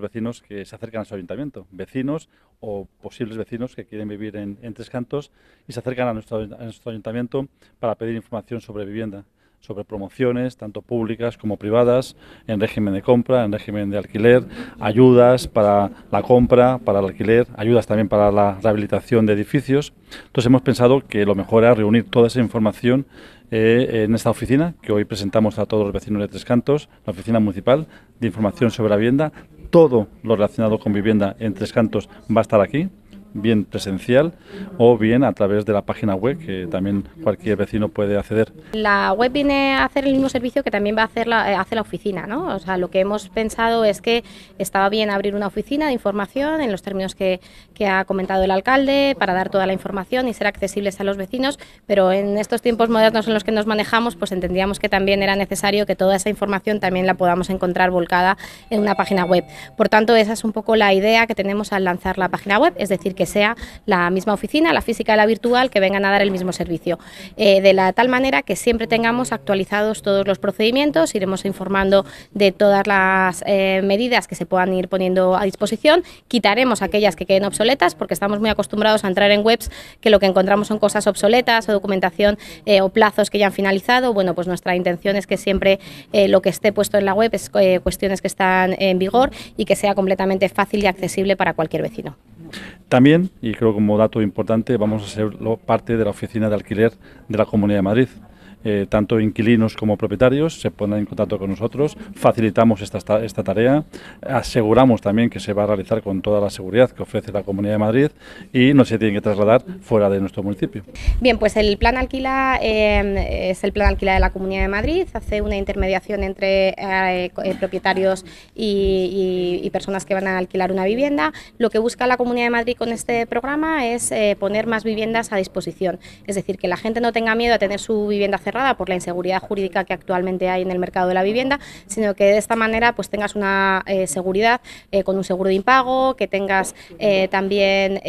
vecinos que se acercan a su ayuntamiento, vecinos o posibles vecinos que quieren vivir en, Tres Cantos y se acercan a nuestro ayuntamiento para pedir información sobre vivienda sobre promociones, tanto públicas como privadas, en régimen de compra, en régimen de alquiler, ayudas para la compra, para el alquiler, ayudas también para la rehabilitación de edificios. Entonces hemos pensado que lo mejor era reunir toda esa información eh, en esta oficina que hoy presentamos a todos los vecinos de Tres Cantos, la oficina municipal de información sobre la vivienda. Todo lo relacionado con vivienda en Tres Cantos va a estar aquí bien presencial o bien a través de la página web que también cualquier vecino puede acceder. La web viene a hacer el mismo servicio que también va a hacer la, eh, hace la oficina, ¿no? O sea, lo que hemos pensado es que estaba bien abrir una oficina de información en los términos que, que ha comentado el alcalde para dar toda la información y ser accesibles a los vecinos, pero en estos tiempos modernos en los que nos manejamos, pues entendíamos que también era necesario que toda esa información también la podamos encontrar volcada en una página web. Por tanto, esa es un poco la idea que tenemos al lanzar la página web, es decir, que sea la misma oficina, la física y la virtual, que vengan a dar el mismo servicio. Eh, de la tal manera que siempre tengamos actualizados todos los procedimientos, iremos informando de todas las eh, medidas que se puedan ir poniendo a disposición, quitaremos aquellas que queden obsoletas, porque estamos muy acostumbrados a entrar en webs que lo que encontramos son cosas obsoletas o documentación eh, o plazos que ya han finalizado. Bueno, pues nuestra intención es que siempre lo que esté puesto en la web es cuestiones que están en vigor y que sea completamente fácil y accesible para cualquier vecino. También, y creo como dato importante, vamos a ser parte de la oficina de alquiler de la Comunidad de Madrid. Eh, tanto inquilinos como propietarios se pongan en contacto con nosotros, facilitamos esta, esta, tarea, aseguramos también que se va a realizar con toda la seguridad que ofrece la Comunidad de Madrid y no se tienen que trasladar fuera de nuestro municipio. Bien, pues el plan alquila em, es el plan alquila de la Comunidad de Madrid, hace una intermediación entre eh, eh, propietarios y, y, personas que van a alquilar una vivienda. Lo que busca la Comunidad de Madrid con este programa es poner más viviendas a disposición, es decir, que la gente no tenga miedo a tener su vivienda cerrada por la inseguridad jurídica que actualmente hay en el mercado de la vivienda, sino que de esta manera pues tengas una eh, seguridad eh, con un seguro de impago, que tengas eh, también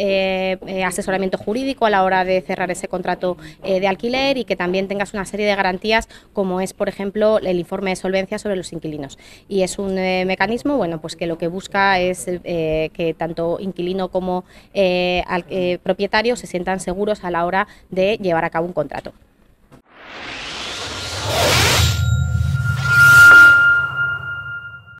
asesoramiento jurídico a la hora de cerrar ese contrato de alquiler y que también tengas una serie de garantías como es por ejemplo el informe de solvencia sobre los inquilinos. Y es un mecanismo bueno pues que lo que busca es que tanto inquilino como propietario se sientan seguros a la hora de llevar a cabo un contrato.